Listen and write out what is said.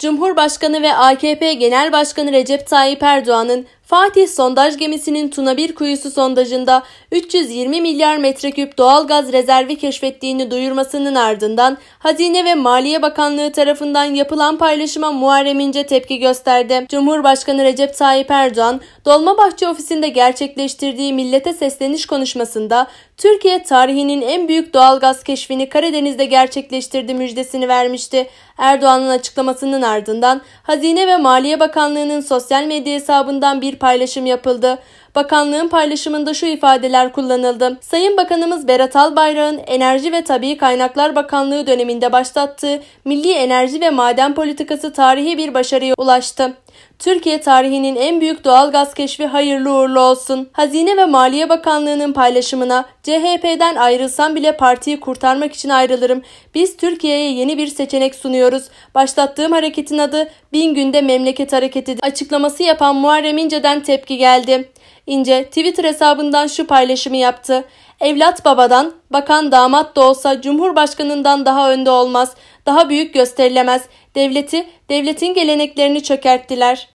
Cumhurbaşkanı ve AKP Genel Başkanı Recep Tayyip Erdoğan'ın Fatih sondaj gemisinin Tuna 1 kuyusu sondajında 320 milyar metreküp doğal gaz rezervi keşfettiğini duyurmasının ardından Hazine ve Maliye Bakanlığı tarafından yapılan paylaşıma Muharrem İnce tepki gösterdi. Cumhurbaşkanı Recep Tayyip Erdoğan, Dolmabahçe ofisinde gerçekleştirdiği millete sesleniş konuşmasında Türkiye tarihinin en büyük doğal gaz keşfini Karadeniz'de gerçekleştirdi müjdesini vermişti. Erdoğan'ın açıklamasının ardından Hazine ve Maliye Bakanlığı'nın sosyal medya hesabından bir paylaşım yapıldı. Bakanlığın paylaşımında şu ifadeler kullanıldı. Sayın Bakanımız Berat Albayrak'ın Enerji ve Tabi Kaynaklar Bakanlığı döneminde başlattığı Milli Enerji ve Maden Politikası tarihi bir başarıya ulaştı. Türkiye tarihinin en büyük doğal gaz keşfi hayırlı uğurlu olsun. Hazine ve Maliye Bakanlığı'nın paylaşımına CHP'den ayrılsam bile partiyi kurtarmak için ayrılırım. Biz Türkiye'ye yeni bir seçenek sunuyoruz. Başlattığım hareketin adı Bin Günde Memleket Hareketi açıklaması yapan Muharrem İnce'den tepki geldi. İnce Twitter hesabından şu paylaşımı yaptı. Evlat babadan, bakan damat da olsa Cumhurbaşkanından daha önde olmaz, daha büyük gösterilemez. Devleti, devletin geleneklerini çökerttiler.